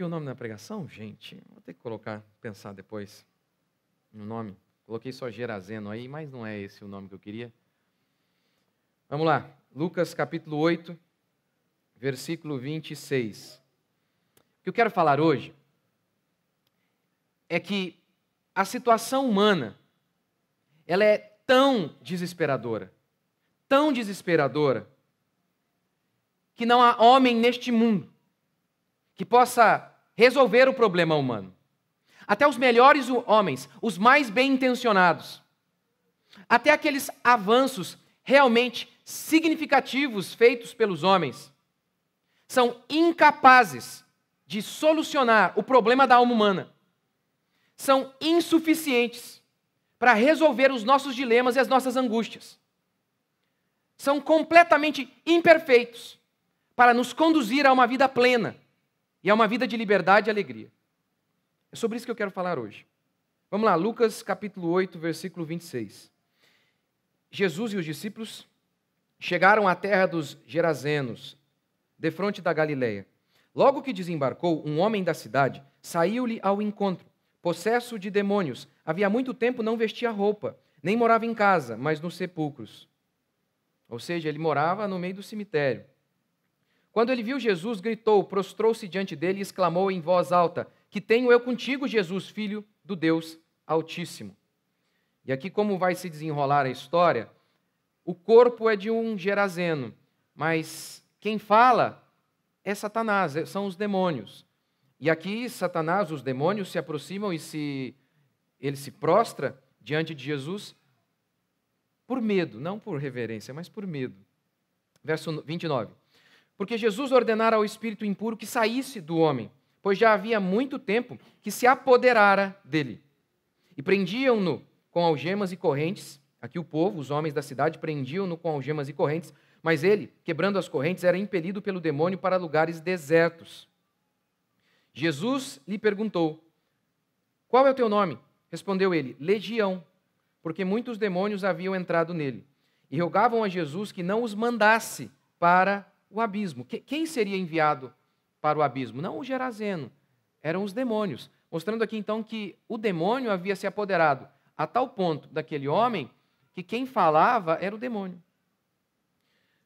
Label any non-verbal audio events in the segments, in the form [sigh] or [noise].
aqui o nome da pregação? Gente, vou ter que colocar, pensar depois no nome. Coloquei só Gerazeno aí, mas não é esse o nome que eu queria. Vamos lá, Lucas capítulo 8, versículo 26. O que eu quero falar hoje é que a situação humana ela é tão desesperadora, tão desesperadora, que não há homem neste mundo que possa resolver o problema humano. Até os melhores homens, os mais bem intencionados, até aqueles avanços realmente significativos feitos pelos homens, são incapazes de solucionar o problema da alma humana. São insuficientes para resolver os nossos dilemas e as nossas angústias. São completamente imperfeitos para nos conduzir a uma vida plena, e é uma vida de liberdade e alegria. É sobre isso que eu quero falar hoje. Vamos lá, Lucas capítulo 8, versículo 26. Jesus e os discípulos chegaram à terra dos Gerazenos, defronte da Galileia. Logo que desembarcou, um homem da cidade saiu-lhe ao encontro, possesso de demônios. Havia muito tempo não vestia roupa, nem morava em casa, mas nos sepulcros. Ou seja, ele morava no meio do cemitério. Quando ele viu Jesus, gritou, prostrou-se diante dele e exclamou em voz alta: Que tenho eu contigo, Jesus, filho do Deus Altíssimo. E aqui, como vai se desenrolar a história, o corpo é de um gerazeno, mas quem fala é Satanás, é, são os demônios. E aqui, Satanás, os demônios se aproximam e se ele se prostra diante de Jesus por medo, não por reverência, mas por medo. Verso 29 porque Jesus ordenara ao espírito impuro que saísse do homem, pois já havia muito tempo que se apoderara dele. E prendiam-no com algemas e correntes. Aqui o povo, os homens da cidade, prendiam-no com algemas e correntes, mas ele, quebrando as correntes, era impelido pelo demônio para lugares desertos. Jesus lhe perguntou: Qual é o teu nome? Respondeu ele: Legião, porque muitos demônios haviam entrado nele. E rogavam a Jesus que não os mandasse para o abismo. Quem seria enviado para o abismo? Não o Gerazeno, eram os demônios. Mostrando aqui então que o demônio havia se apoderado a tal ponto daquele homem que quem falava era o demônio.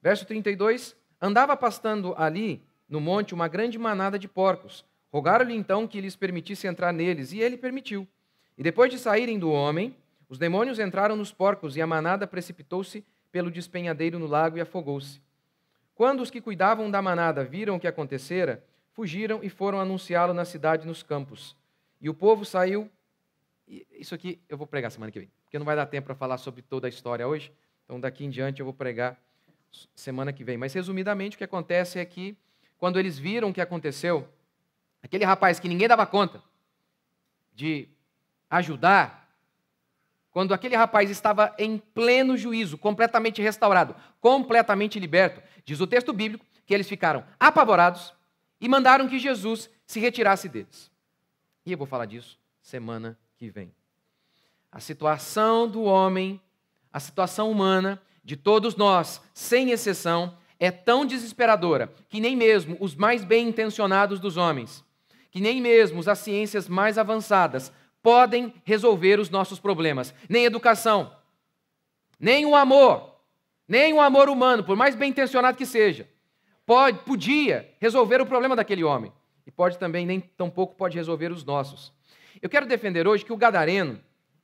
Verso 32: Andava pastando ali no monte uma grande manada de porcos. Rogaram-lhe então que lhes permitisse entrar neles, e ele permitiu. E depois de saírem do homem, os demônios entraram nos porcos, e a manada precipitou-se pelo despenhadeiro no lago e afogou-se. Quando os que cuidavam da manada viram o que acontecera, fugiram e foram anunciá-lo na cidade e nos campos. E o povo saiu. Isso aqui eu vou pregar semana que vem, porque não vai dar tempo para falar sobre toda a história hoje. Então, daqui em diante, eu vou pregar semana que vem. Mas, resumidamente, o que acontece é que, quando eles viram o que aconteceu, aquele rapaz que ninguém dava conta de ajudar, quando aquele rapaz estava em pleno juízo, completamente restaurado, completamente liberto, diz o texto bíblico que eles ficaram apavorados e mandaram que Jesus se retirasse deles. E eu vou falar disso semana que vem. A situação do homem, a situação humana de todos nós, sem exceção, é tão desesperadora que nem mesmo os mais bem intencionados dos homens, que nem mesmo as ciências mais avançadas podem resolver os nossos problemas. Nem educação, nem o amor, nem o amor humano, por mais bem intencionado que seja, pode, podia resolver o problema daquele homem. E pode também, nem tampouco pode resolver os nossos. Eu quero defender hoje que o gadareno,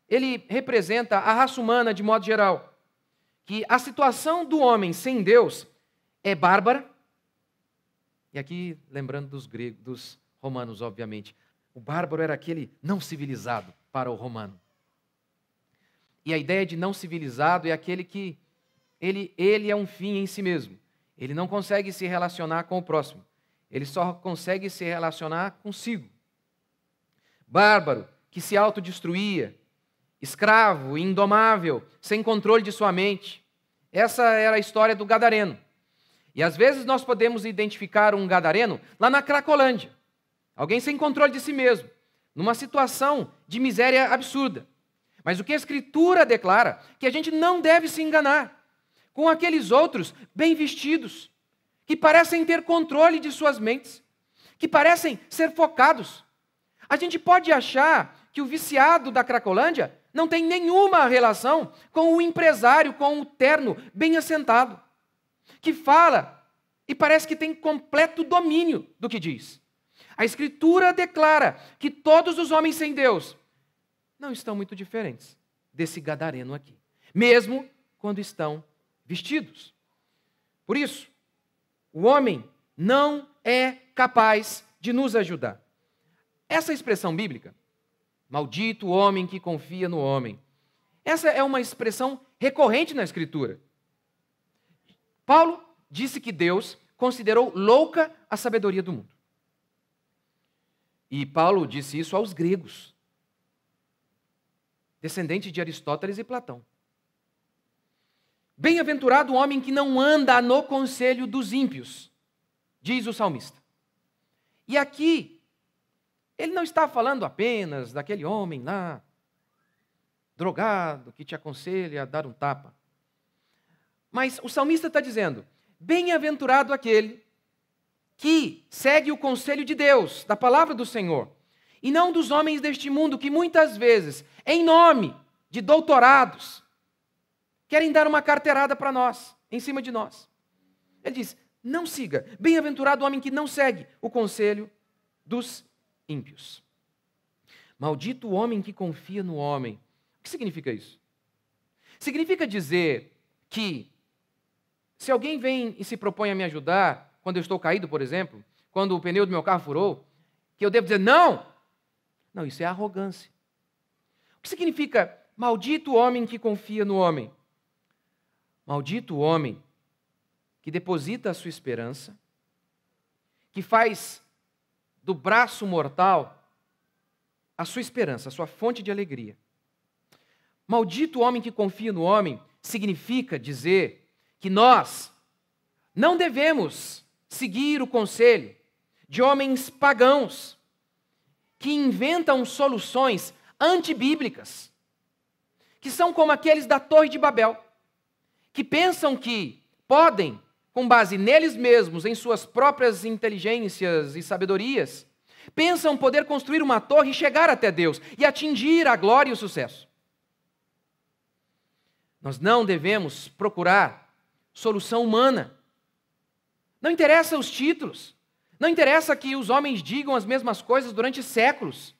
ele representa a raça humana de modo geral. Que a situação do homem sem Deus é bárbara. E aqui, lembrando dos gregos, dos romanos, obviamente, o bárbaro era aquele não civilizado para o romano. E a ideia de não civilizado é aquele que ele, ele é um fim em si mesmo. Ele não consegue se relacionar com o próximo. Ele só consegue se relacionar consigo. Bárbaro, que se autodestruía, escravo, indomável, sem controle de sua mente. Essa era a história do gadareno. E às vezes nós podemos identificar um gadareno lá na Cracolândia. Alguém sem controle de si mesmo, numa situação de miséria absurda. Mas o que a Escritura declara, que a gente não deve se enganar com aqueles outros bem vestidos, que parecem ter controle de suas mentes, que parecem ser focados. A gente pode achar que o viciado da Cracolândia não tem nenhuma relação com o empresário, com o terno bem assentado, que fala e parece que tem completo domínio do que diz. A Escritura declara que todos os homens sem Deus não estão muito diferentes desse gadareno aqui, mesmo quando estão vestidos. Por isso, o homem não é capaz de nos ajudar. Essa expressão bíblica, maldito o homem que confia no homem, essa é uma expressão recorrente na Escritura. Paulo disse que Deus considerou louca a sabedoria do mundo. E Paulo disse isso aos gregos, descendente de Aristóteles e Platão. Bem-aventurado o homem que não anda no conselho dos ímpios, diz o salmista. E aqui, ele não está falando apenas daquele homem lá, drogado, que te aconselha a dar um tapa. Mas o salmista está dizendo: bem-aventurado aquele que segue o conselho de Deus, da palavra do Senhor, e não dos homens deste mundo que muitas vezes, em nome de doutorados, querem dar uma carteirada para nós, em cima de nós. Ele diz: não siga, bem-aventurado o homem que não segue o conselho dos ímpios. Maldito o homem que confia no homem. O que significa isso? Significa dizer que, se alguém vem e se propõe a me ajudar, quando eu estou caído, por exemplo, quando o pneu do meu carro furou, que eu devo dizer não. Não, isso é arrogância. O que significa maldito o homem que confia no homem? Maldito o homem que deposita a sua esperança, que faz do braço mortal a sua esperança, a sua fonte de alegria. Maldito o homem que confia no homem significa dizer que nós não devemos seguir o conselho de homens pagãos que inventam soluções antibíblicas, que são como aqueles da Torre de Babel, que pensam que podem, com base neles mesmos, em suas próprias inteligências e sabedorias, pensam poder construir uma torre e chegar até Deus e atingir a glória e o sucesso. Nós não devemos procurar solução humana não interessa os títulos. Não interessa que os homens digam as mesmas coisas durante séculos.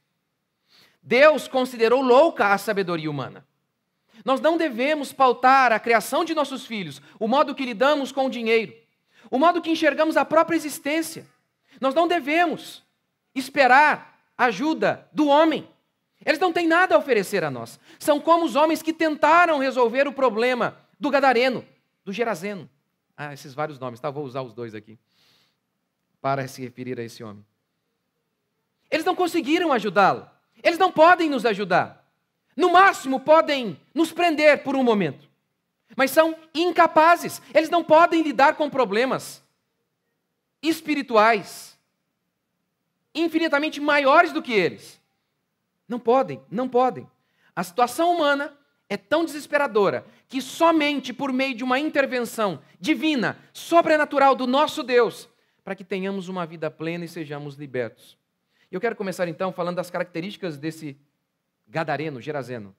Deus considerou louca a sabedoria humana. Nós não devemos pautar a criação de nossos filhos, o modo que lidamos com o dinheiro, o modo que enxergamos a própria existência. Nós não devemos esperar ajuda do homem. Eles não têm nada a oferecer a nós. São como os homens que tentaram resolver o problema do gadareno, do gerazeno. Ah, esses vários nomes, tá? Vou usar os dois aqui para se referir a esse homem. Eles não conseguiram ajudá-lo. Eles não podem nos ajudar. No máximo, podem nos prender por um momento. Mas são incapazes. Eles não podem lidar com problemas espirituais infinitamente maiores do que eles. Não podem, não podem. A situação humana é tão desesperadora que somente por meio de uma intervenção divina, sobrenatural do nosso Deus, para que tenhamos uma vida plena e sejamos libertos. Eu quero começar então falando das características desse gadareno, gerazeno,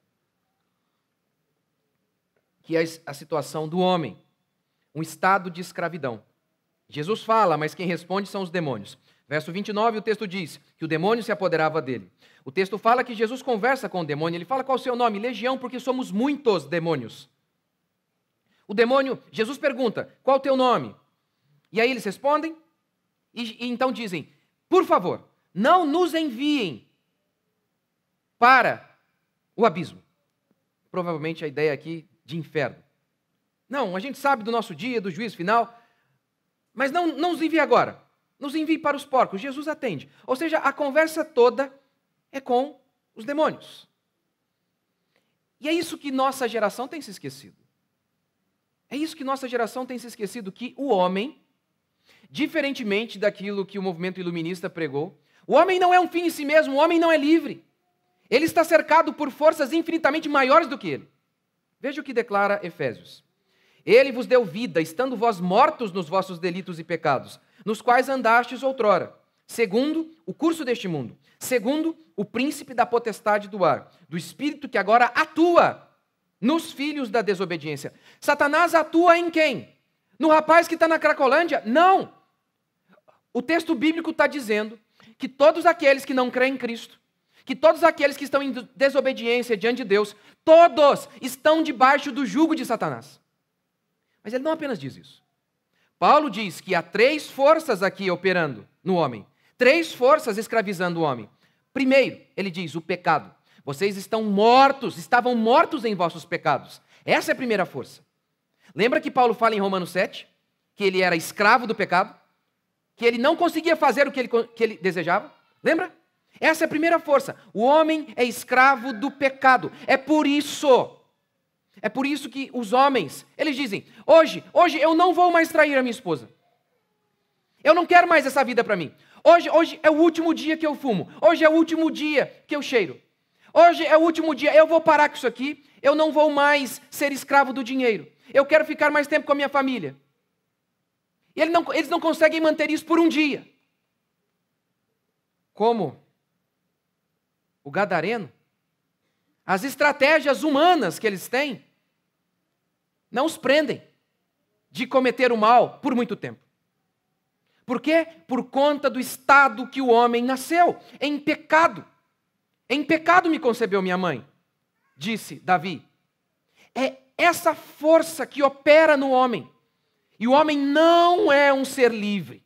que é a situação do homem, um estado de escravidão. Jesus fala, mas quem responde são os demônios. Verso 29, o texto diz que o demônio se apoderava dele. O texto fala que Jesus conversa com o demônio, ele fala qual é o seu nome? Legião, porque somos muitos demônios. O demônio, Jesus pergunta, qual é o teu nome? E aí eles respondem, e, e então dizem, por favor, não nos enviem para o abismo. Provavelmente a ideia aqui de inferno. Não, a gente sabe do nosso dia, do juízo final, mas não, não nos envie agora nos envie para os porcos. Jesus atende. Ou seja, a conversa toda é com os demônios. E é isso que nossa geração tem se esquecido. É isso que nossa geração tem se esquecido: que o homem, diferentemente daquilo que o movimento iluminista pregou, o homem não é um fim em si mesmo, o homem não é livre. Ele está cercado por forças infinitamente maiores do que ele. Veja o que declara Efésios. Ele vos deu vida, estando vós mortos nos vossos delitos e pecados nos quais andastes outrora, segundo o curso deste mundo, segundo o príncipe da potestade do ar, do espírito que agora atua nos filhos da desobediência. Satanás atua em quem? No rapaz que está na Cracolândia? Não! O texto bíblico está dizendo que todos aqueles que não creem em Cristo, que todos aqueles que estão em desobediência diante de Deus, todos estão debaixo do jugo de Satanás. Mas ele não apenas diz isso. Paulo diz que há três forças aqui operando no homem, três forças escravizando o homem. Primeiro, ele diz o pecado. Vocês estão mortos, estavam mortos em vossos pecados. Essa é a primeira força. Lembra que Paulo fala em Romanos 7 que ele era escravo do pecado, que ele não conseguia fazer o que ele, que ele desejava? Lembra? Essa é a primeira força. O homem é escravo do pecado. É por isso é por isso que os homens, eles dizem: hoje, hoje eu não vou mais trair a minha esposa. Eu não quero mais essa vida para mim. Hoje, hoje é o último dia que eu fumo. Hoje é o último dia que eu cheiro. Hoje é o último dia. Eu vou parar com isso aqui. Eu não vou mais ser escravo do dinheiro. Eu quero ficar mais tempo com a minha família. E não, eles não conseguem manter isso por um dia. Como o gadareno as estratégias humanas que eles têm não os prendem de cometer o mal por muito tempo. Por quê? Por conta do estado que o homem nasceu, é em pecado. É em pecado me concebeu minha mãe, disse Davi. É essa força que opera no homem. E o homem não é um ser livre.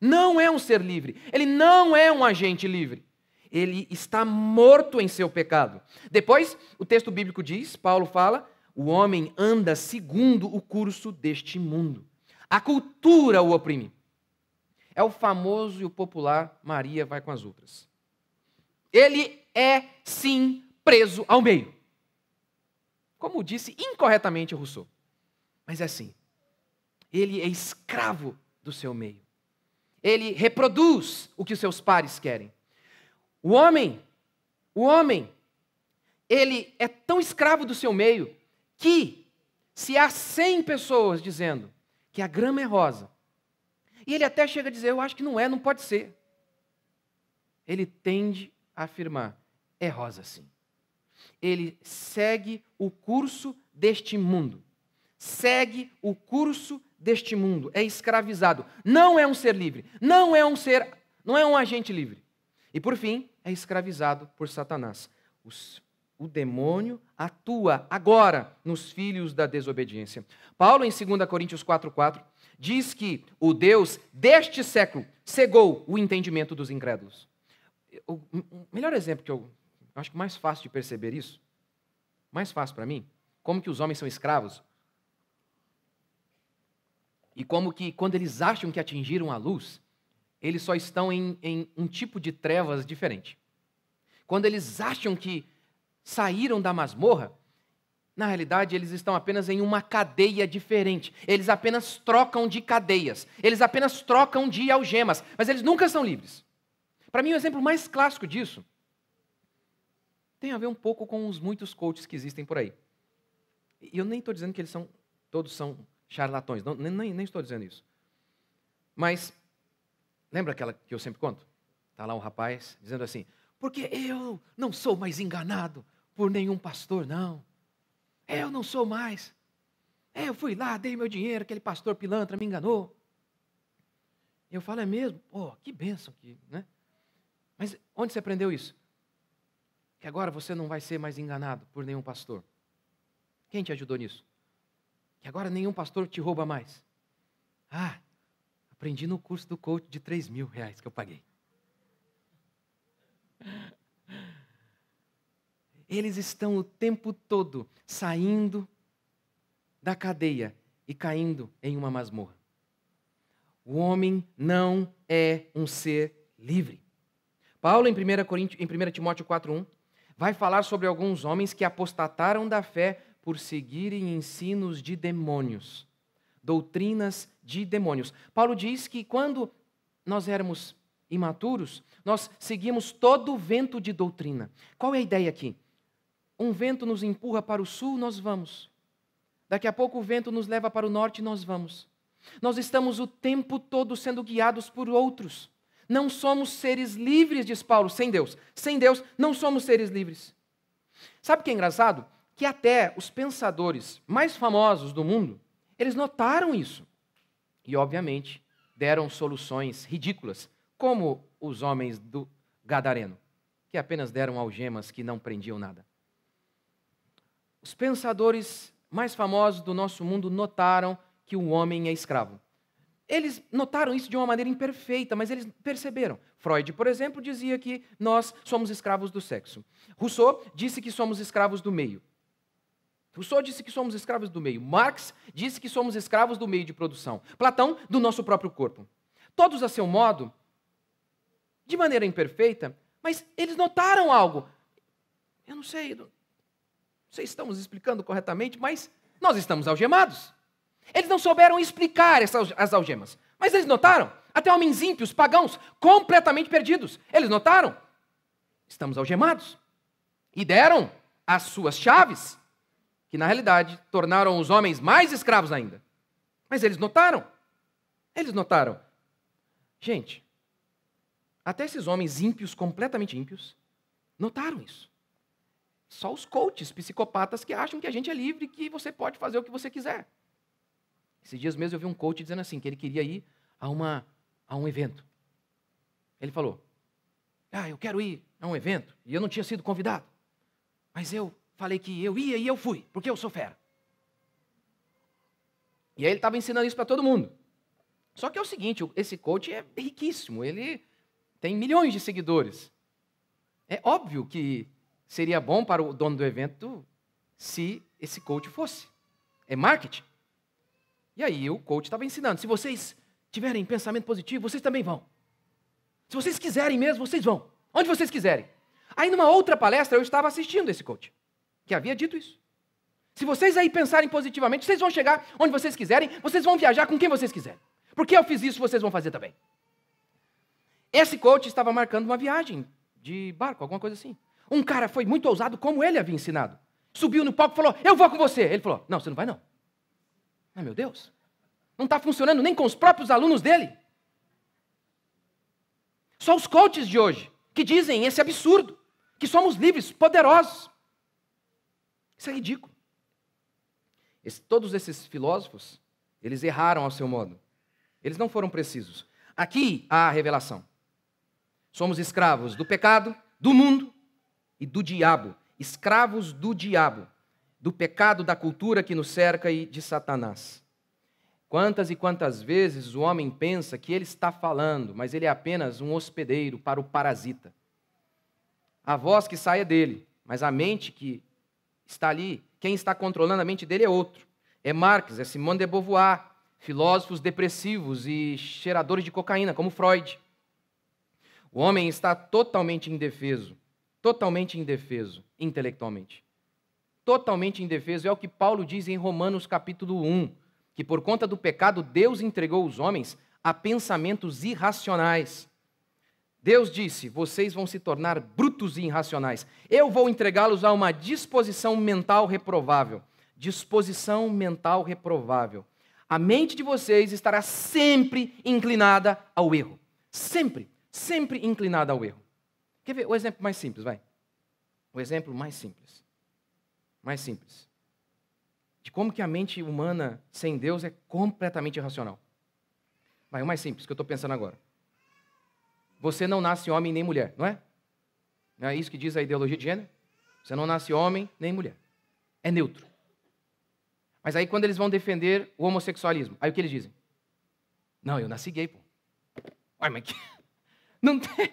Não é um ser livre. Ele não é um agente livre ele está morto em seu pecado. Depois, o texto bíblico diz, Paulo fala, o homem anda segundo o curso deste mundo. A cultura o oprime. É o famoso e o popular Maria vai com as outras. Ele é sim preso ao meio. Como disse incorretamente Rousseau. Mas é assim. Ele é escravo do seu meio. Ele reproduz o que os seus pares querem. O homem, o homem, ele é tão escravo do seu meio que, se há 100 pessoas dizendo que a grama é rosa, e ele até chega a dizer, eu acho que não é, não pode ser, ele tende a afirmar, é rosa sim. Ele segue o curso deste mundo. Segue o curso deste mundo, é escravizado, não é um ser livre, não é um ser, não é um agente livre. E por fim, é escravizado por Satanás. Os, o demônio atua agora nos filhos da desobediência. Paulo, em 2 Coríntios 4,4, diz que o Deus deste século cegou o entendimento dos incrédulos. O melhor exemplo que eu acho que mais fácil de perceber isso, mais fácil para mim, como que os homens são escravos. E como que, quando eles acham que atingiram a luz, eles só estão em, em um tipo de trevas diferente. Quando eles acham que saíram da masmorra, na realidade, eles estão apenas em uma cadeia diferente. Eles apenas trocam de cadeias. Eles apenas trocam de algemas. Mas eles nunca são livres. Para mim, o exemplo mais clássico disso tem a ver um pouco com os muitos coaches que existem por aí. E eu nem estou dizendo que eles são, todos são charlatões. Não, nem, nem estou dizendo isso. Mas Lembra aquela que eu sempre conto? Está lá um rapaz dizendo assim: Porque eu não sou mais enganado por nenhum pastor, não. Eu não sou mais. Eu fui lá, dei meu dinheiro, aquele pastor pilantra me enganou. Eu falo, é mesmo? Pô, que bênção que, né? Mas onde você aprendeu isso? Que agora você não vai ser mais enganado por nenhum pastor. Quem te ajudou nisso? Que agora nenhum pastor te rouba mais. Ah, Aprendi no curso do coach de 3 mil reais que eu paguei. Eles estão o tempo todo saindo da cadeia e caindo em uma masmorra. O homem não é um ser livre. Paulo, em 1, Timóteo em 1 Timóteo 4,1, vai falar sobre alguns homens que apostataram da fé por seguirem ensinos de demônios doutrinas de demônios. Paulo diz que quando nós éramos imaturos, nós seguimos todo o vento de doutrina. Qual é a ideia aqui? Um vento nos empurra para o sul, nós vamos. Daqui a pouco o vento nos leva para o norte, nós vamos. Nós estamos o tempo todo sendo guiados por outros. Não somos seres livres, diz Paulo, sem Deus. Sem Deus, não somos seres livres. Sabe o que é engraçado? Que até os pensadores mais famosos do mundo eles notaram isso. E, obviamente, deram soluções ridículas, como os homens do Gadareno, que apenas deram algemas que não prendiam nada. Os pensadores mais famosos do nosso mundo notaram que o homem é escravo. Eles notaram isso de uma maneira imperfeita, mas eles perceberam. Freud, por exemplo, dizia que nós somos escravos do sexo. Rousseau disse que somos escravos do meio. Rousseau disse que somos escravos do meio. Marx disse que somos escravos do meio de produção. Platão, do nosso próprio corpo. Todos a seu modo, de maneira imperfeita, mas eles notaram algo. Eu não sei, não sei se estamos explicando corretamente, mas nós estamos algemados. Eles não souberam explicar essas, as algemas, mas eles notaram. Até homens ímpios, pagãos, completamente perdidos. Eles notaram. Estamos algemados. E deram as suas chaves que na realidade tornaram os homens mais escravos ainda. Mas eles notaram. Eles notaram. Gente, até esses homens ímpios, completamente ímpios, notaram isso. Só os coaches, psicopatas que acham que a gente é livre, que você pode fazer o que você quiser. Esses dias mesmo eu vi um coach dizendo assim, que ele queria ir a, uma, a um evento. Ele falou, ah, eu quero ir a um evento, e eu não tinha sido convidado. Mas eu Falei que eu ia e eu fui, porque eu sou fera. E aí ele estava ensinando isso para todo mundo. Só que é o seguinte, esse coach é riquíssimo, ele tem milhões de seguidores. É óbvio que seria bom para o dono do evento se esse coach fosse. É marketing. E aí o coach estava ensinando, se vocês tiverem pensamento positivo, vocês também vão. Se vocês quiserem mesmo, vocês vão. Onde vocês quiserem. Aí numa outra palestra eu estava assistindo esse coach que havia dito isso. Se vocês aí pensarem positivamente, vocês vão chegar onde vocês quiserem, vocês vão viajar com quem vocês quiserem. Porque eu fiz isso, vocês vão fazer também. Esse coach estava marcando uma viagem de barco, alguma coisa assim. Um cara foi muito ousado, como ele havia ensinado. Subiu no palco e falou: Eu vou com você. Ele falou: Não, você não vai não. Ai, meu Deus. Não está funcionando nem com os próprios alunos dele. Só os coaches de hoje que dizem esse absurdo, que somos livres, poderosos. Isso é ridículo. Esse, todos esses filósofos, eles erraram ao seu modo. Eles não foram precisos. Aqui há a revelação. Somos escravos do pecado, do mundo e do diabo. Escravos do diabo, do pecado da cultura que nos cerca e de Satanás. Quantas e quantas vezes o homem pensa que ele está falando, mas ele é apenas um hospedeiro para o parasita. A voz que saia dele, mas a mente que está ali. Quem está controlando a mente dele é outro. É Marx, é Simone de Beauvoir, filósofos depressivos e cheiradores de cocaína, como Freud. O homem está totalmente indefeso, totalmente indefeso intelectualmente. Totalmente indefeso é o que Paulo diz em Romanos capítulo 1, que por conta do pecado Deus entregou os homens a pensamentos irracionais. Deus disse: vocês vão se tornar brutos e irracionais. Eu vou entregá-los a uma disposição mental reprovável. Disposição mental reprovável. A mente de vocês estará sempre inclinada ao erro. Sempre, sempre inclinada ao erro. Quer ver o exemplo mais simples, vai? O exemplo mais simples. Mais simples. De como que a mente humana sem Deus é completamente irracional. Vai, o mais simples que eu estou pensando agora. Você não nasce homem nem mulher, não é? Não é isso que diz a ideologia de gênero? Você não nasce homem nem mulher. É neutro. Mas aí quando eles vão defender o homossexualismo, aí o que eles dizem? Não, eu nasci gay, pô. Uai, mas que... [laughs] não tem...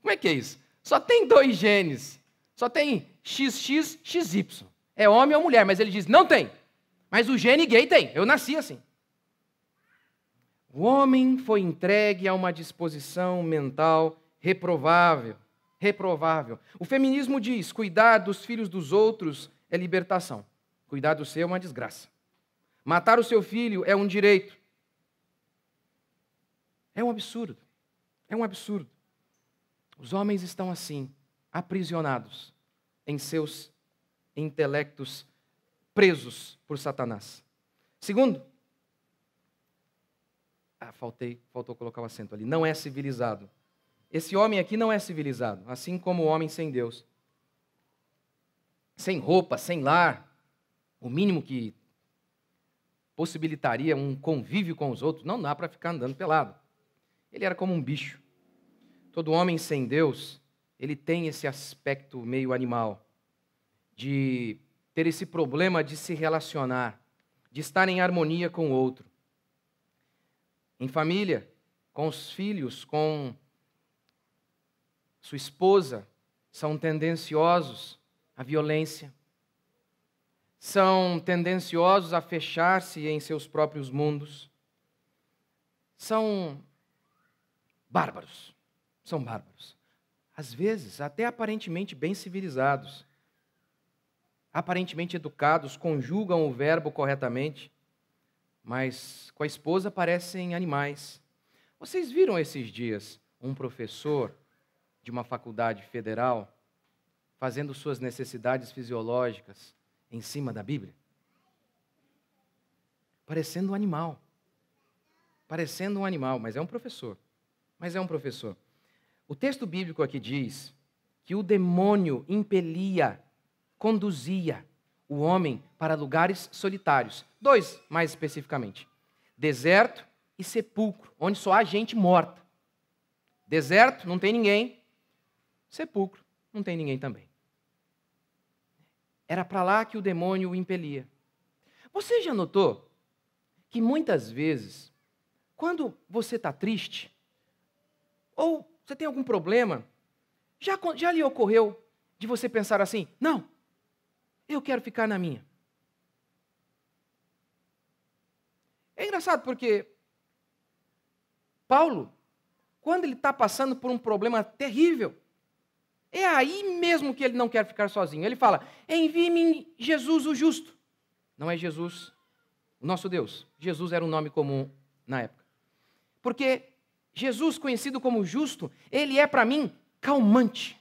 Como é que é isso? Só tem dois genes. Só tem XX, XY. É homem ou mulher, mas ele diz, não tem. Mas o gene gay tem. Eu nasci assim. O homem foi entregue a uma disposição mental reprovável. Reprovável. O feminismo diz: cuidar dos filhos dos outros é libertação. Cuidar do seu é uma desgraça. Matar o seu filho é um direito. É um absurdo. É um absurdo. Os homens estão assim, aprisionados em seus intelectos, presos por Satanás. Segundo, ah, faltei, faltou colocar o acento ali. Não é civilizado. Esse homem aqui não é civilizado, assim como o homem sem Deus. Sem roupa, sem lar, o mínimo que possibilitaria um convívio com os outros, não dá para ficar andando pelado. Ele era como um bicho. Todo homem sem Deus, ele tem esse aspecto meio animal, de ter esse problema de se relacionar, de estar em harmonia com o outro em família, com os filhos, com sua esposa, são tendenciosos à violência, são tendenciosos a fechar-se em seus próprios mundos, são bárbaros, são bárbaros. Às vezes, até aparentemente bem civilizados, aparentemente educados, conjugam o verbo corretamente, mas com a esposa parecem animais. Vocês viram esses dias um professor de uma faculdade federal fazendo suas necessidades fisiológicas em cima da Bíblia? Parecendo um animal. Parecendo um animal, mas é um professor. Mas é um professor. O texto bíblico aqui diz que o demônio impelia, conduzia, o homem para lugares solitários, dois mais especificamente: deserto e sepulcro, onde só há gente morta. Deserto, não tem ninguém. Sepulcro, não tem ninguém também. Era para lá que o demônio o impelia. Você já notou que muitas vezes, quando você está triste, ou você tem algum problema, já, já lhe ocorreu de você pensar assim: não, eu quero ficar na minha. É engraçado porque Paulo, quando ele está passando por um problema terrível, é aí mesmo que ele não quer ficar sozinho. Ele fala: Envie-me Jesus o justo. Não é Jesus, o nosso Deus. Jesus era um nome comum na época. Porque Jesus, conhecido como justo, ele é para mim calmante.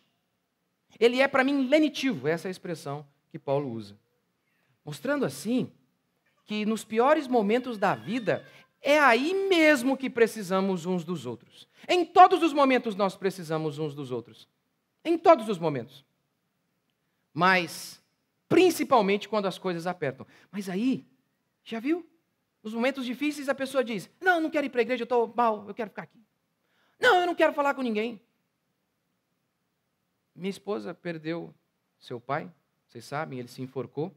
Ele é para mim lenitivo, essa é a expressão que Paulo usa. Mostrando assim que nos piores momentos da vida é aí mesmo que precisamos uns dos outros. Em todos os momentos nós precisamos uns dos outros. Em todos os momentos. Mas principalmente quando as coisas apertam. Mas aí, já viu? Nos momentos difíceis a pessoa diz: "Não, eu não quero ir para a igreja, eu estou mal, eu quero ficar aqui". "Não, eu não quero falar com ninguém". Minha esposa perdeu seu pai vocês sabem, ele se enforcou.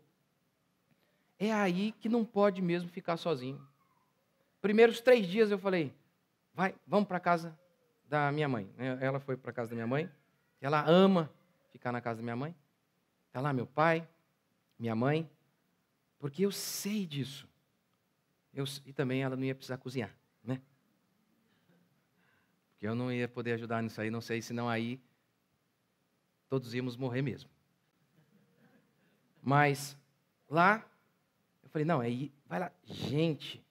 É aí que não pode mesmo ficar sozinho. Primeiros três dias eu falei, vai, vamos para casa da minha mãe. Né, ela foi para casa da minha mãe. Ela ama ficar na casa da minha mãe. Está lá meu pai, minha mãe, porque eu sei disso. Eu, e também ela não ia precisar cozinhar, né? Porque eu não ia poder ajudar nisso aí, não sei, senão aí todos íamos morrer mesmo. Mas lá, eu falei, não, é, vai lá, gente.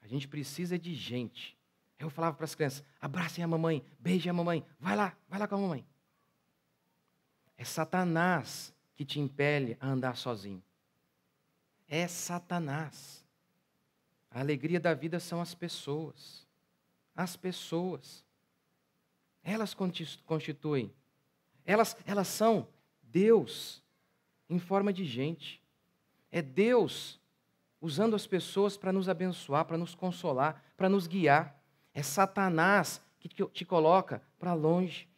A gente precisa de gente. Eu falava para as crianças, abracem a mamãe, beijem a mamãe, vai lá, vai lá com a mamãe. É Satanás que te impele a andar sozinho. É Satanás. A alegria da vida são as pessoas. As pessoas. Elas constituem. Elas, elas são Deus em forma de gente. É Deus usando as pessoas para nos abençoar, para nos consolar, para nos guiar. É Satanás que te coloca para longe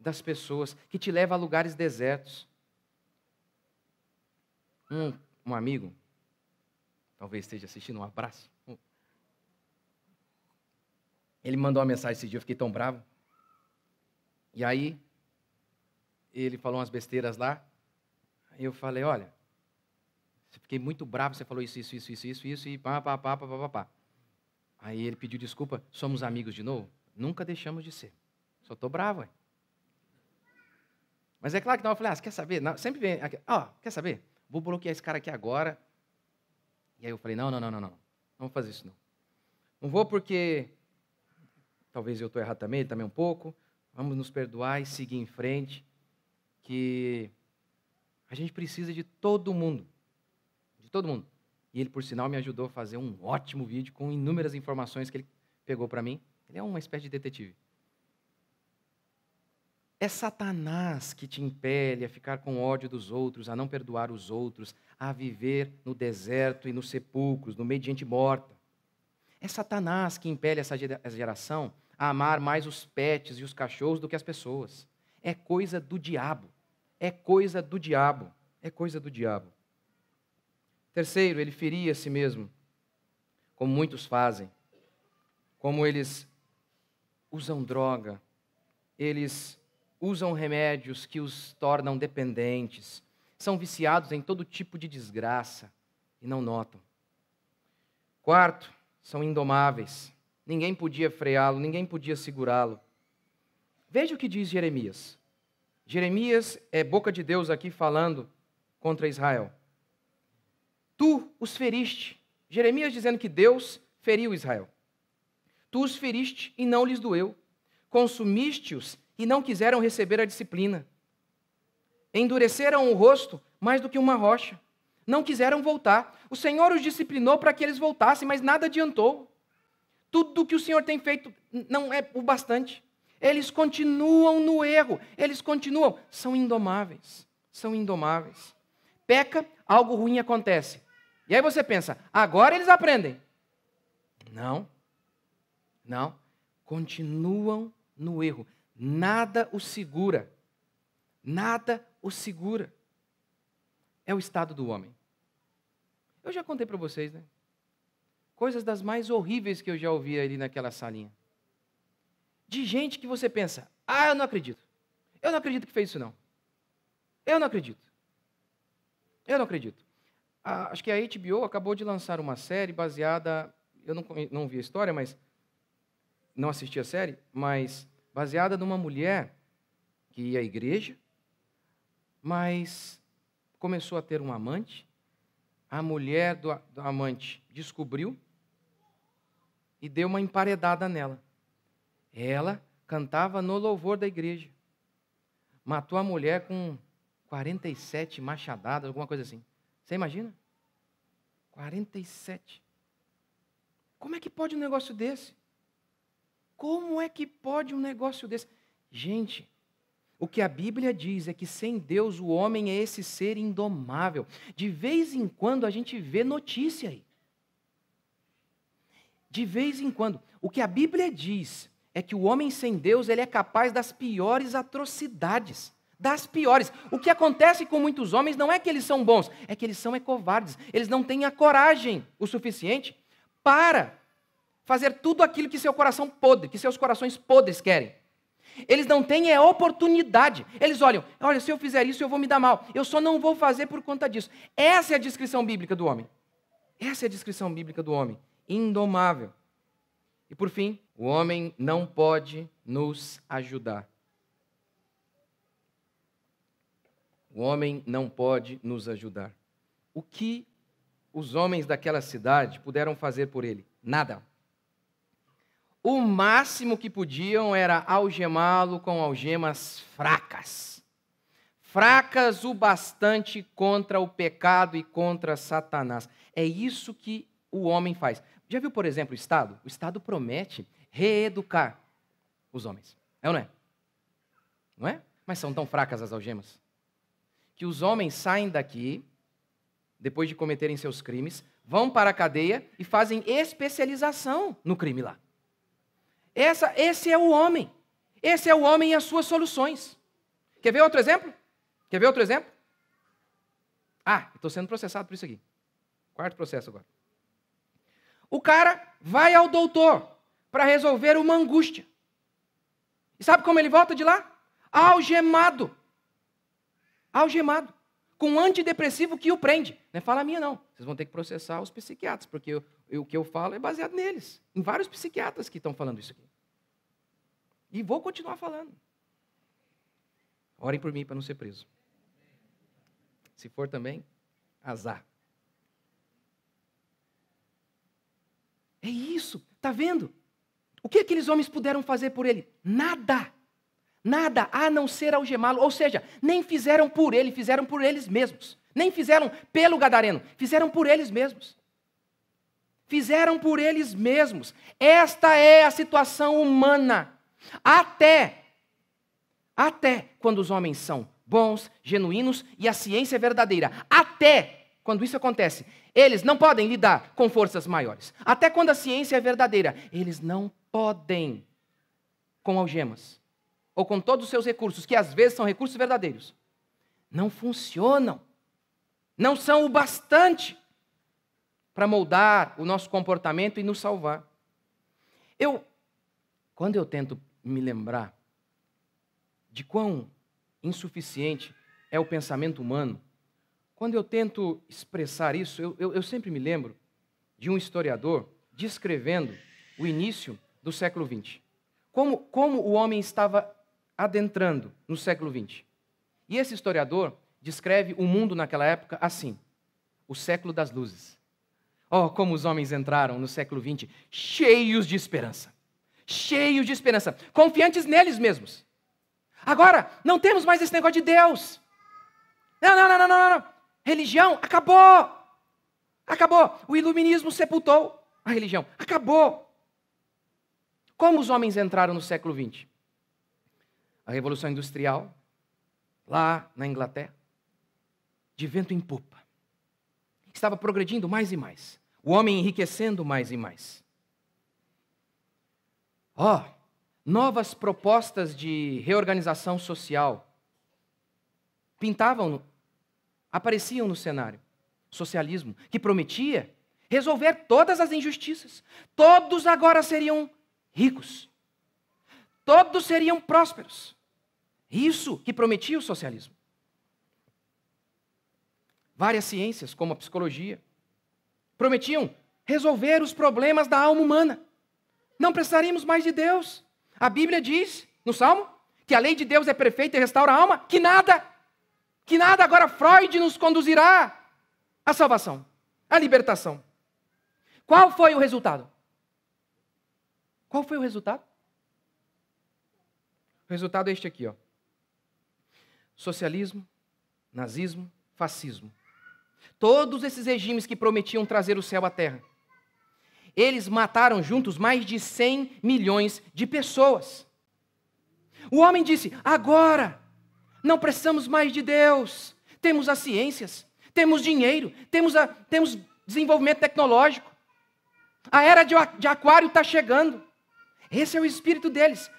das pessoas, que te leva a lugares desertos. Um, um amigo, talvez esteja assistindo, um abraço. Ele mandou uma mensagem esse dia, eu fiquei tão bravo. E aí, ele falou umas besteiras lá, eu falei, olha, fiquei muito bravo, você falou isso, isso, isso, isso, isso, isso, e pá, pá, pá, pá, pá, pá, pá. Aí ele pediu desculpa, somos amigos de novo? Nunca deixamos de ser. Só estou bravo, hein? Mas é claro que não, eu falei, ah, quer saber? Não, sempre vem, aqui, ó, quer saber? Vou bloquear esse cara aqui agora. E aí eu falei, não, não, não, não, não, não vou fazer isso não. Não vou porque talvez eu estou errado também, ele também um pouco. Vamos nos perdoar e seguir em frente, que a gente precisa de todo mundo. De todo mundo. E ele, por sinal, me ajudou a fazer um ótimo vídeo com inúmeras informações que ele pegou para mim. Ele é uma espécie de detetive. É Satanás que te impele a ficar com ódio dos outros, a não perdoar os outros, a viver no deserto e nos sepulcros, no meio de gente morta. É Satanás que impele essa geração a amar mais os pets e os cachorros do que as pessoas. É coisa do diabo é coisa do diabo. É coisa do diabo. Terceiro, ele feria a si mesmo, como muitos fazem, como eles usam droga, eles usam remédios que os tornam dependentes, são viciados em todo tipo de desgraça e não notam. Quarto, são indomáveis. Ninguém podia freá-lo, ninguém podia segurá-lo. Veja o que diz Jeremias. Jeremias é boca de Deus aqui falando contra Israel. Tu os feriste. Jeremias dizendo que Deus feriu Israel. Tu os feriste e não lhes doeu. Consumiste-os e não quiseram receber a disciplina. Endureceram o rosto mais do que uma rocha. Não quiseram voltar. O Senhor os disciplinou para que eles voltassem, mas nada adiantou. Tudo o que o Senhor tem feito não é o bastante. Eles continuam no erro, eles continuam, são indomáveis, são indomáveis. Peca, algo ruim acontece. E aí você pensa, agora eles aprendem. Não, não, continuam no erro. Nada o segura, nada o segura. É o estado do homem. Eu já contei para vocês, né? Coisas das mais horríveis que eu já ouvi ali naquela salinha de gente que você pensa: ah, eu não acredito. Eu não acredito que fez isso, não. Eu não acredito. Eu não acredito. Ah, acho que a HBO acabou de lançar uma série baseada. Eu não, não vi a história, mas. Não assisti a série, mas baseada numa mulher que ia à igreja, mas começou a ter um amante. A mulher do, do amante descobriu e deu uma emparedada nela. Ela cantava no louvor da igreja. Matou a mulher com 47 machadadas, alguma coisa assim. Você imagina? 47. Como é que pode um negócio desse? Como é que pode um negócio desse? Gente, o que a Bíblia diz é que sem Deus o homem é esse ser indomável. De vez em quando a gente vê notícia aí. De vez em quando. O que a Bíblia diz é que o homem sem Deus ele é capaz das piores atrocidades. Das piores. O que acontece com muitos homens não é que eles são bons, é que eles são covardes. Eles não têm a coragem o suficiente para fazer tudo aquilo que seu coração podre, que seus corações podres querem. Eles não têm a é oportunidade. Eles olham, olha, se eu fizer isso, eu vou me dar mal. Eu só não vou fazer por conta disso. Essa é a descrição bíblica do homem. Essa é a descrição bíblica do homem. Indomável. E por fim, o homem não pode nos ajudar. O homem não pode nos ajudar. O que os homens daquela cidade puderam fazer por ele? Nada. O máximo que podiam era algemá-lo com algemas fracas. Fracas o bastante contra o pecado e contra Satanás. É isso que o homem faz. Já viu, por exemplo, o Estado? O Estado promete reeducar os homens. É ou não é? Não é? Mas são tão fracas as algemas que os homens saem daqui depois de cometerem seus crimes, vão para a cadeia e fazem especialização no crime lá. Essa, esse é o homem. Esse é o homem e as suas soluções. Quer ver outro exemplo? Quer ver outro exemplo? Ah, estou sendo processado por isso aqui. Quarto processo agora. O cara vai ao doutor para resolver uma angústia. E sabe como ele volta de lá? Algemado. Algemado. Com um antidepressivo que o prende. Não é fala minha, não. Vocês vão ter que processar os psiquiatras, porque eu, eu, o que eu falo é baseado neles. Em vários psiquiatras que estão falando isso aqui. E vou continuar falando. Orem por mim para não ser preso. Se for também, azar. É isso, tá vendo? O que aqueles homens puderam fazer por ele? Nada. Nada a não ser algemá-lo. Ou seja, nem fizeram por ele, fizeram por eles mesmos. Nem fizeram pelo Gadareno, fizeram por eles mesmos. Fizeram por eles mesmos. Esta é a situação humana. Até, até quando os homens são bons, genuínos e a ciência é verdadeira. Até quando isso acontece, eles não podem lidar com forças maiores. Até quando a ciência é verdadeira, eles não podem com algemas ou com todos os seus recursos, que às vezes são recursos verdadeiros, não funcionam, não são o bastante para moldar o nosso comportamento e nos salvar. Eu, quando eu tento me lembrar de quão insuficiente é o pensamento humano, quando eu tento expressar isso, eu, eu, eu sempre me lembro de um historiador descrevendo o início do século XX. Como, como o homem estava adentrando no século XX. E esse historiador descreve o mundo naquela época assim: o século das luzes. Oh, como os homens entraram no século XX, cheios de esperança. Cheios de esperança, confiantes neles mesmos. Agora, não temos mais esse negócio de Deus. Não, não, não, não, não. não. Religião acabou. Acabou. O iluminismo sepultou a religião. Acabou. Como os homens entraram no século XX? A Revolução Industrial, lá na Inglaterra, de vento em popa. Estava progredindo mais e mais. O homem enriquecendo mais e mais. Ó, oh, novas propostas de reorganização social pintavam, apareciam no cenário. Socialismo, que prometia resolver todas as injustiças. Todos agora seriam ricos. Todos seriam prósperos. Isso que prometia o socialismo. Várias ciências, como a psicologia, prometiam resolver os problemas da alma humana. Não precisaríamos mais de Deus. A Bíblia diz, no Salmo, que a lei de Deus é perfeita e restaura a alma, que nada, que nada agora Freud nos conduzirá à salvação, à libertação. Qual foi o resultado? Qual foi o resultado? O resultado é este aqui, ó. Socialismo, nazismo, fascismo. Todos esses regimes que prometiam trazer o céu à terra. Eles mataram juntos mais de 100 milhões de pessoas. O homem disse: agora não precisamos mais de Deus. Temos as ciências, temos dinheiro, temos, a, temos desenvolvimento tecnológico. A era de, de Aquário está chegando. Esse é o espírito deles.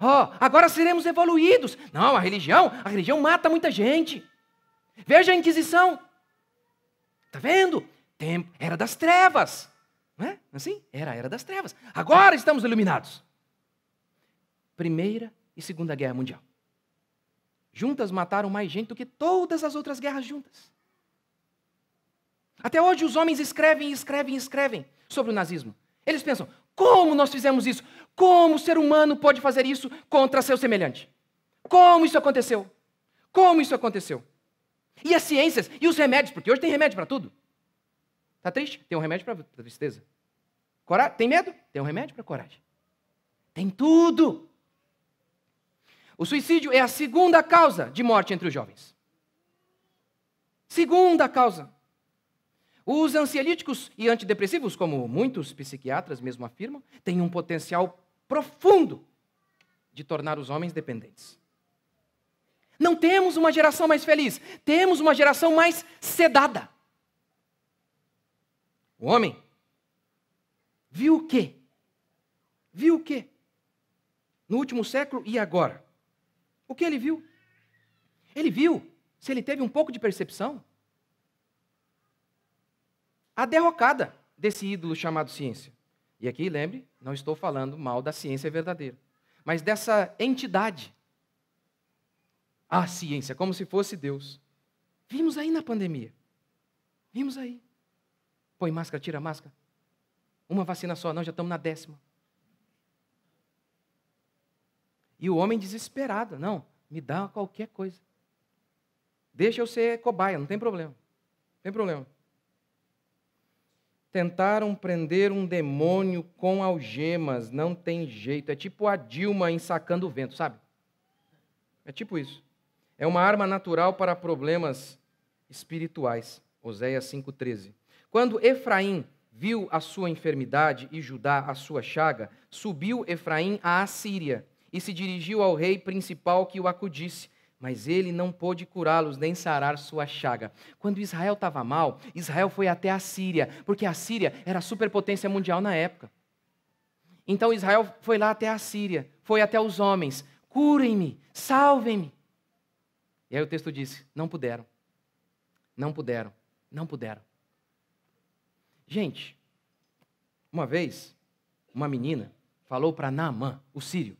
Ó, oh, agora seremos evoluídos. Não, a religião, a religião mata muita gente. Veja a Inquisição. Tá vendo? Tempo era das trevas. Não é? Assim? Era a era das trevas. Agora estamos iluminados. Primeira e Segunda Guerra Mundial. Juntas mataram mais gente do que todas as outras guerras juntas. Até hoje os homens escrevem, escrevem, escrevem sobre o nazismo. Eles pensam: como nós fizemos isso? Como o ser humano pode fazer isso contra seu semelhante? Como isso aconteceu? Como isso aconteceu? E as ciências e os remédios, porque hoje tem remédio para tudo. Tá triste? Tem um remédio para tristeza. Cora... Tem medo? Tem um remédio para coragem. Tem tudo. O suicídio é a segunda causa de morte entre os jovens. Segunda causa. Os ansiolíticos e antidepressivos, como muitos psiquiatras mesmo afirmam, têm um potencial profundo de tornar os homens dependentes. Não temos uma geração mais feliz, temos uma geração mais sedada. O homem viu o quê? Viu o quê? No último século e agora? O que ele viu? Ele viu, se ele teve um pouco de percepção, a derrocada desse ídolo chamado ciência. E aqui, lembre, não estou falando mal da ciência verdadeira, mas dessa entidade. A ciência, como se fosse Deus. Vimos aí na pandemia. Vimos aí. Põe máscara, tira máscara. Uma vacina só, não, já estamos na décima. E o homem desesperado, não, me dá qualquer coisa. Deixa eu ser cobaia, não tem problema. Não tem problema. Tentaram prender um demônio com algemas, não tem jeito. É tipo a Dilma ensacando o vento, sabe? É tipo isso. É uma arma natural para problemas espirituais. Oséias 5,13. Quando Efraim viu a sua enfermidade e Judá a sua chaga, subiu Efraim à Assíria e se dirigiu ao rei principal que o acudisse mas ele não pôde curá-los nem sarar sua chaga. Quando Israel estava mal, Israel foi até a Síria, porque a Síria era a superpotência mundial na época. Então Israel foi lá até a Síria, foi até os homens: curem-me, salvem-me. E aí o texto disse: não puderam, não puderam, não puderam. Gente, uma vez, uma menina falou para Naamã, o sírio: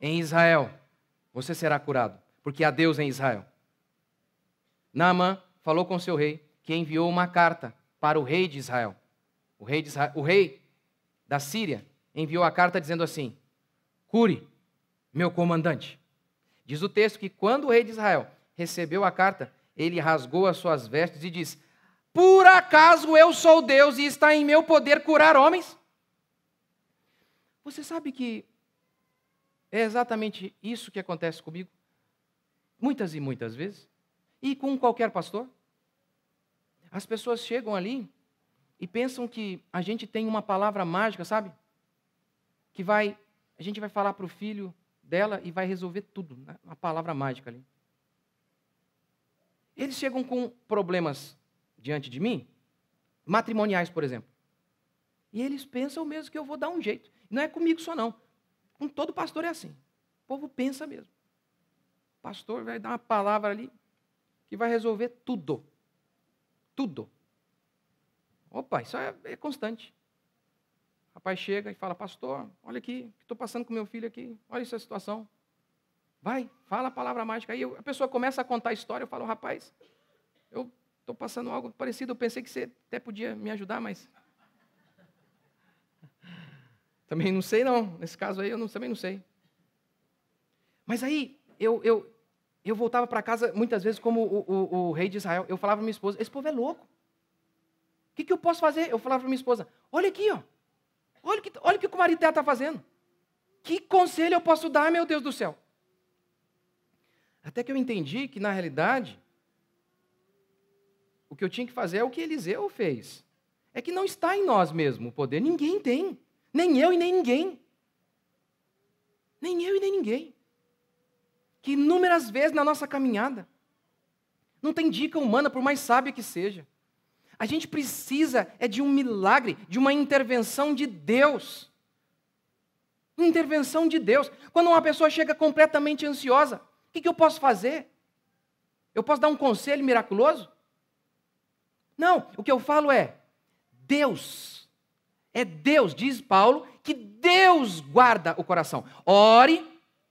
em Israel, você será curado porque há Deus em Israel. Naamã falou com seu rei, que enviou uma carta para o rei de Israel. O rei, Israel, o rei da Síria enviou a carta dizendo assim: Cure, meu comandante. Diz o texto que quando o rei de Israel recebeu a carta, ele rasgou as suas vestes e diz: Por acaso eu sou Deus e está em meu poder curar homens? Você sabe que é exatamente isso que acontece comigo? muitas e muitas vezes, e com qualquer pastor. As pessoas chegam ali e pensam que a gente tem uma palavra mágica, sabe? Que vai, a gente vai falar para o filho dela e vai resolver tudo, né? uma palavra mágica ali. Eles chegam com problemas diante de mim, matrimoniais, por exemplo. E eles pensam mesmo que eu vou dar um jeito. Não é comigo só não. Com todo pastor é assim. O povo pensa mesmo pastor vai dar uma palavra ali que vai resolver tudo. Tudo. Opa, isso é, é constante. O rapaz chega e fala, pastor, olha aqui, estou passando com meu filho aqui, olha essa situação. Vai, fala a palavra mágica. Aí a pessoa começa a contar a história, eu falo, rapaz, eu estou passando algo parecido, eu pensei que você até podia me ajudar, mas [laughs] também não sei, não. Nesse caso aí, eu não, também não sei. Mas aí, eu, eu, eu voltava para casa muitas vezes como o, o, o, rei de Israel. Eu falava para minha esposa: esse povo é louco. O que, que eu posso fazer? Eu falava para minha esposa: olha aqui, ó. Olha, que, olha o que o marido dela está fazendo. Que conselho eu posso dar, meu Deus do céu? Até que eu entendi que, na realidade, o que eu tinha que fazer é o que Eliseu fez. É que não está em nós mesmo o poder. Ninguém tem. Nem eu e nem ninguém. Nem eu e nem ninguém que inúmeras vezes na nossa caminhada. Não tem dica humana, por mais sábia que seja. A gente precisa é de um milagre, de uma intervenção de Deus. Intervenção de Deus. Quando uma pessoa chega completamente ansiosa, o que, que eu posso fazer? Eu posso dar um conselho miraculoso? Não, o que eu falo é: Deus, é Deus, diz Paulo, que Deus guarda o coração. Ore,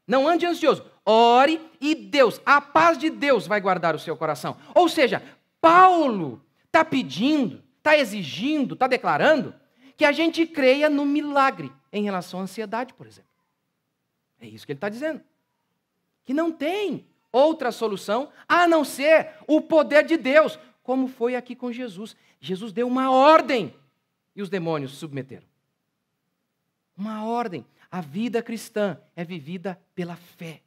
não ande ansioso, ore e Deus, a paz de Deus vai guardar o seu coração. Ou seja, Paulo está pedindo, está exigindo, está declarando que a gente creia no milagre em relação à ansiedade, por exemplo. É isso que ele está dizendo. Que não tem outra solução a não ser o poder de Deus, como foi aqui com Jesus. Jesus deu uma ordem e os demônios se submeteram. Uma ordem. A vida cristã é vivida pela fé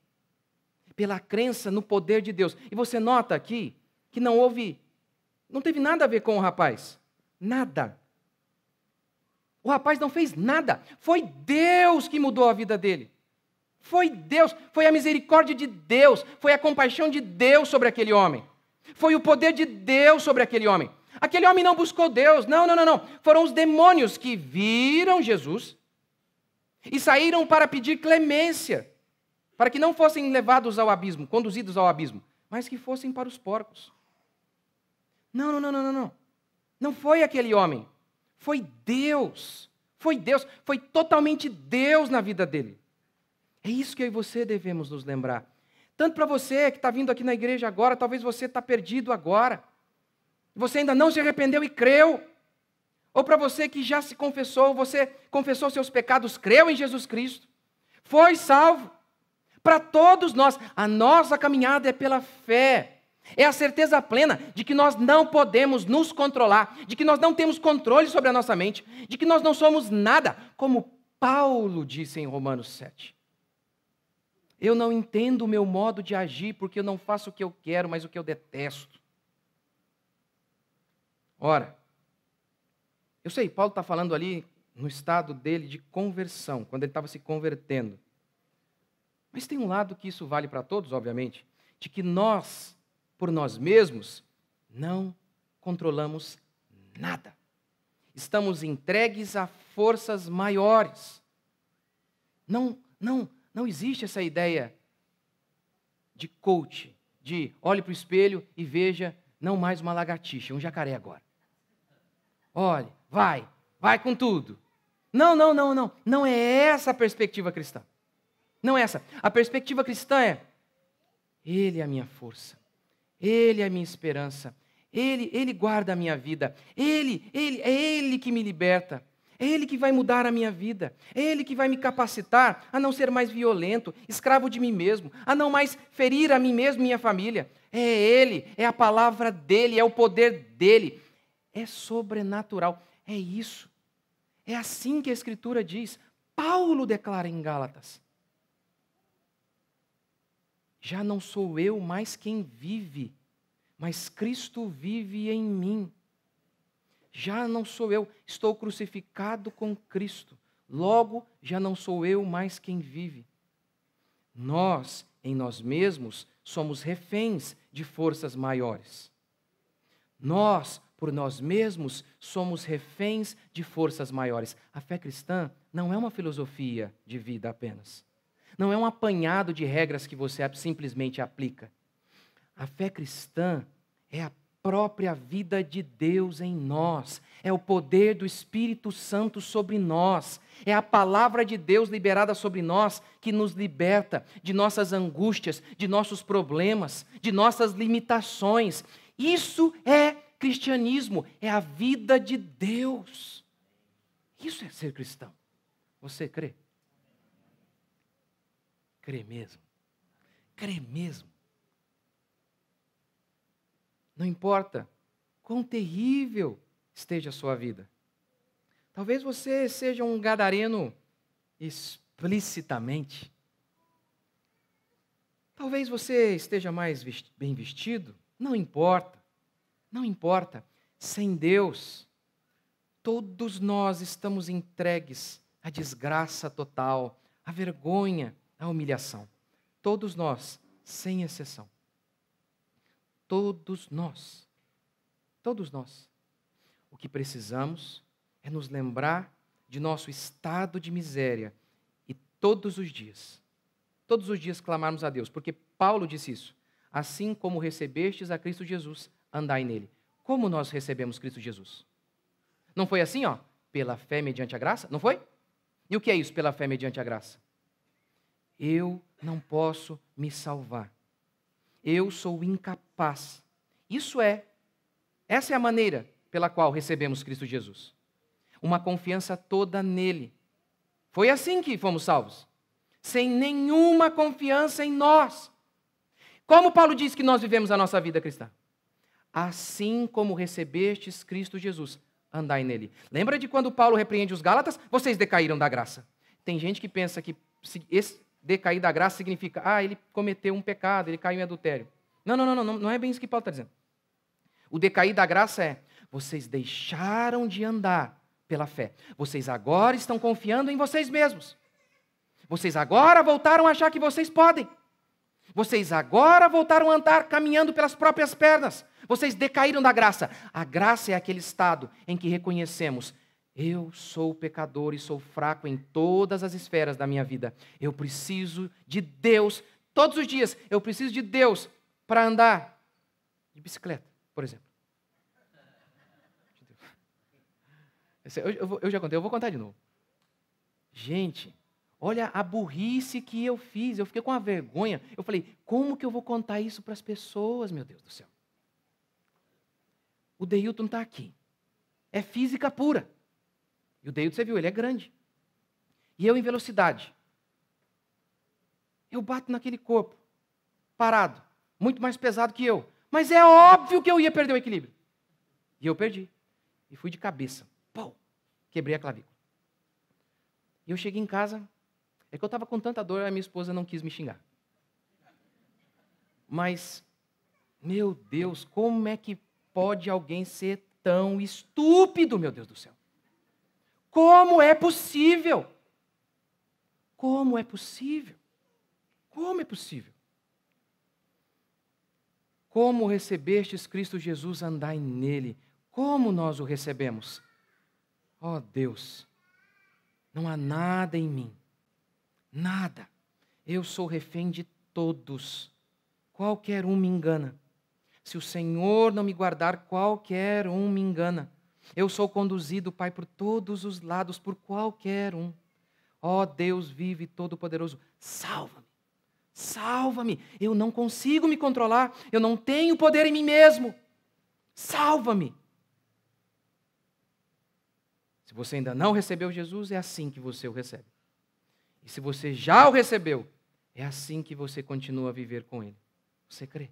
pela crença no poder de Deus. E você nota aqui que não houve, não teve nada a ver com o rapaz. Nada. O rapaz não fez nada. Foi Deus que mudou a vida dele. Foi Deus, foi a misericórdia de Deus, foi a compaixão de Deus sobre aquele homem. Foi o poder de Deus sobre aquele homem. Aquele homem não buscou Deus. Não, não, não, não. Foram os demônios que viram Jesus e saíram para pedir clemência para que não fossem levados ao abismo, conduzidos ao abismo, mas que fossem para os porcos. Não, não, não, não, não. Não foi aquele homem. Foi Deus. Foi Deus. Foi totalmente Deus na vida dele. É isso que eu e você devemos nos lembrar. Tanto para você que está vindo aqui na igreja agora, talvez você está perdido agora. Você ainda não se arrependeu e creu. Ou para você que já se confessou, você confessou seus pecados, creu em Jesus Cristo, foi salvo para todos nós. A nossa caminhada é pela fé. É a certeza plena de que nós não podemos nos controlar, de que nós não temos controle sobre a nossa mente, de que nós não somos nada, como Paulo disse em Romanos 7. Eu não entendo o meu modo de agir porque eu não faço o que eu quero, mas o que eu detesto. Ora, eu sei, Paulo está falando ali no estado dele de conversão, quando ele estava se convertendo. Mas tem um lado que isso vale para todos, obviamente, de que nós, por nós mesmos, não controlamos nada. Estamos entregues a forças maiores. Não, não, não existe essa ideia de coach, de olhe para o espelho e veja não mais uma lagartixa, um jacaré agora. Olhe, vai, vai com tudo. Não, não, não, não. Não é essa a perspectiva cristã. Não essa. A perspectiva cristã é: Ele é a minha força, Ele é a minha esperança, Ele, Ele guarda a minha vida, Ele, Ele, é Ele que me liberta. É Ele que vai mudar a minha vida. É Ele que vai me capacitar a não ser mais violento, escravo de mim mesmo, a não mais ferir a mim mesmo e minha família. É Ele, é a palavra dEle, é o poder dEle. É sobrenatural. É isso. É assim que a Escritura diz. Paulo declara em Gálatas. Já não sou eu mais quem vive, mas Cristo vive em mim. Já não sou eu, estou crucificado com Cristo. Logo, já não sou eu mais quem vive. Nós, em nós mesmos, somos reféns de forças maiores. Nós, por nós mesmos, somos reféns de forças maiores. A fé cristã não é uma filosofia de vida apenas. Não é um apanhado de regras que você simplesmente aplica. A fé cristã é a própria vida de Deus em nós, é o poder do Espírito Santo sobre nós, é a palavra de Deus liberada sobre nós que nos liberta de nossas angústias, de nossos problemas, de nossas limitações. Isso é cristianismo, é a vida de Deus. Isso é ser cristão. Você crê? crê mesmo. Crê mesmo. Não importa quão terrível esteja a sua vida. Talvez você seja um gadareno explicitamente. Talvez você esteja mais bem vestido, não importa. Não importa. Sem Deus, todos nós estamos entregues à desgraça total, à vergonha, a humilhação. Todos nós, sem exceção. Todos nós. Todos nós. O que precisamos é nos lembrar de nosso estado de miséria e todos os dias, todos os dias clamarmos a Deus, porque Paulo disse isso. Assim como recebestes a Cristo Jesus, andai nele. Como nós recebemos Cristo Jesus? Não foi assim, ó? Pela fé mediante a graça? Não foi? E o que é isso, pela fé mediante a graça? Eu não posso me salvar. Eu sou incapaz. Isso é, essa é a maneira pela qual recebemos Cristo Jesus. Uma confiança toda nele. Foi assim que fomos salvos. Sem nenhuma confiança em nós. Como Paulo diz que nós vivemos a nossa vida cristã? Assim como recebestes Cristo Jesus, andai nele. Lembra de quando Paulo repreende os Gálatas? Vocês decaíram da graça. Tem gente que pensa que decair da graça significa, ah, ele cometeu um pecado, ele caiu em adultério. Não, não, não, não, não é bem isso que Paulo está dizendo. O decair da graça é, vocês deixaram de andar pela fé. Vocês agora estão confiando em vocês mesmos. Vocês agora voltaram a achar que vocês podem. Vocês agora voltaram a andar caminhando pelas próprias pernas. Vocês decaíram da graça. A graça é aquele estado em que reconhecemos eu sou pecador e sou fraco em todas as esferas da minha vida. Eu preciso de Deus todos os dias. Eu preciso de Deus para andar de bicicleta, por exemplo. Eu, já contei, eu vou contar de novo. Gente, olha a burrice que eu fiz. Eu fiquei com uma vergonha. Eu falei, como que eu vou contar isso para as pessoas, meu Deus do céu? O Deilton está aqui. É física pura. E o David, você viu, ele é grande. E eu em velocidade. Eu bato naquele corpo, parado, muito mais pesado que eu. Mas é óbvio que eu ia perder o equilíbrio. E eu perdi. E fui de cabeça. Pau! Quebrei a clavícula. E eu cheguei em casa. É que eu estava com tanta dor, a minha esposa não quis me xingar. Mas, meu Deus, como é que pode alguém ser tão estúpido, meu Deus do céu? Como é possível? Como é possível? Como é possível? Como recebestes Cristo Jesus, andai nele. Como nós o recebemos? Ó oh, Deus, não há nada em mim, nada. Eu sou refém de todos. Qualquer um me engana. Se o Senhor não me guardar, qualquer um me engana. Eu sou conduzido, Pai, por todos os lados, por qualquer um. Ó oh, Deus vive todo-poderoso, salva-me, salva-me. Eu não consigo me controlar, eu não tenho poder em mim mesmo. Salva-me. Se você ainda não recebeu Jesus, é assim que você o recebe. E se você já o recebeu, é assim que você continua a viver com ele. Você crê.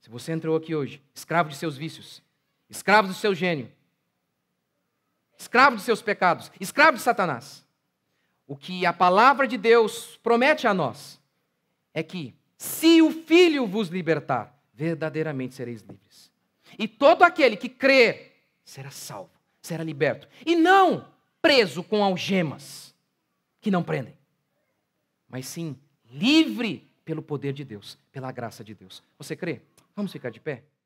Se você entrou aqui hoje, escravo de seus vícios, escravo do seu gênio, escravo de seus pecados, escravo de Satanás. O que a palavra de Deus promete a nós é que, se o Filho vos libertar, verdadeiramente sereis livres. E todo aquele que crer será salvo, será liberto. E não preso com algemas que não prendem, mas sim livre pelo poder de Deus, pela graça de Deus. Você crê? Vamos ficar de pé?